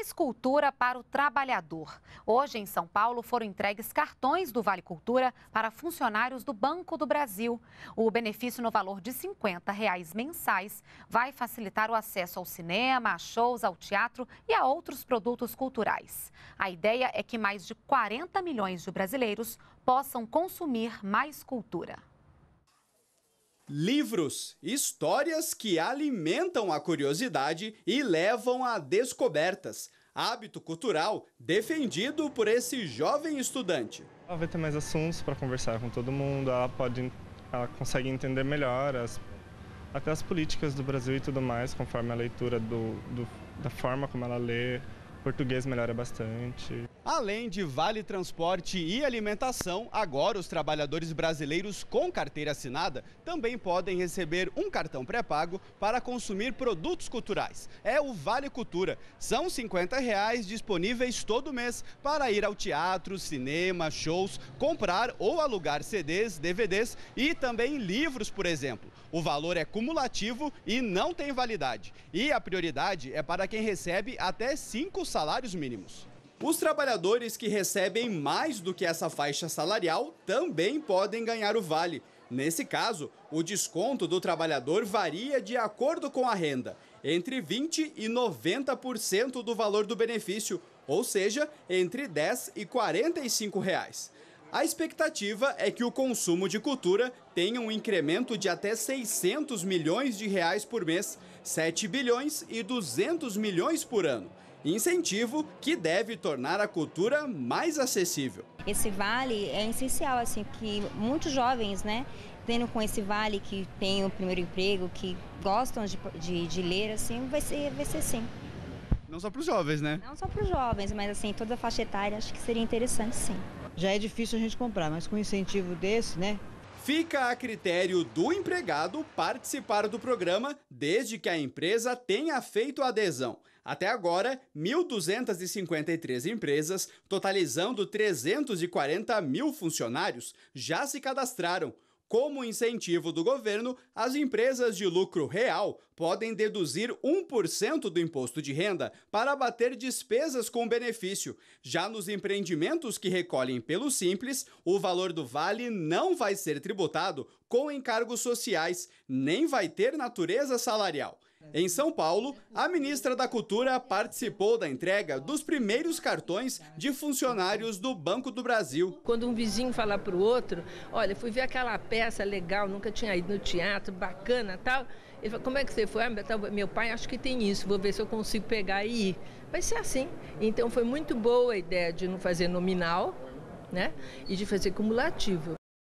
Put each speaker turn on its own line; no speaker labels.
mais cultura para o trabalhador. Hoje, em São Paulo, foram entregues cartões do Vale Cultura para funcionários do Banco do Brasil. O benefício no valor de R$ 50 reais mensais vai facilitar o acesso ao cinema, a shows, ao teatro e a outros produtos culturais. A ideia é que mais de 40 milhões de brasileiros possam consumir mais cultura.
Livros, histórias que alimentam a curiosidade e levam a descobertas. Hábito cultural defendido por esse jovem estudante. Ela vai ter mais assuntos para conversar com todo mundo, ela pode, ela consegue entender melhor as, até as políticas do Brasil e tudo mais, conforme a leitura do, do da forma como ela lê português melhora bastante. Além de vale transporte e alimentação, agora os trabalhadores brasileiros com carteira assinada também podem receber um cartão pré-pago para consumir produtos culturais. É o Vale Cultura. São R$ 50 reais disponíveis todo mês para ir ao teatro, cinema, shows, comprar ou alugar CDs, DVDs e também livros, por exemplo. O valor é cumulativo e não tem validade. E a prioridade é para quem recebe até cinco salários mínimos. Os trabalhadores que recebem mais do que essa faixa salarial também podem ganhar o vale. Nesse caso, o desconto do trabalhador varia de acordo com a renda, entre 20% e 90% do valor do benefício, ou seja, entre 10 e 45 reais. A expectativa é que o consumo de cultura tenha um incremento de até 600 milhões de reais por mês, 7 bilhões e 200 milhões por ano incentivo que deve tornar a cultura mais acessível.
Esse vale é essencial, assim, que muitos jovens, né, tendo com esse vale que tem o primeiro emprego, que gostam de, de, de ler, assim, vai ser, vai ser sim. Não só para os jovens, né? Não só para os jovens, mas assim, toda a faixa etária acho que seria interessante sim. Já é difícil a gente comprar, mas com um incentivo desse, né?
Fica a critério do empregado participar do programa desde que a empresa tenha feito a adesão. Até agora, 1.253 empresas, totalizando 340 mil funcionários, já se cadastraram. Como incentivo do governo, as empresas de lucro real podem deduzir 1% do imposto de renda para abater despesas com benefício. Já nos empreendimentos que recolhem pelo Simples, o valor do vale não vai ser tributado com encargos sociais, nem vai ter natureza salarial. Em São Paulo, a ministra da Cultura participou da entrega dos primeiros cartões de funcionários do Banco do Brasil. Quando um
vizinho fala para o outro, olha, fui ver aquela peça legal, nunca tinha ido no teatro, bacana tal. Ele fala, como é que você foi? Ah, tá meu pai, acho que tem isso, vou ver se eu consigo pegar e ir. Vai ser assim. Então foi muito boa a ideia de não fazer nominal, né? E de fazer cumulativo.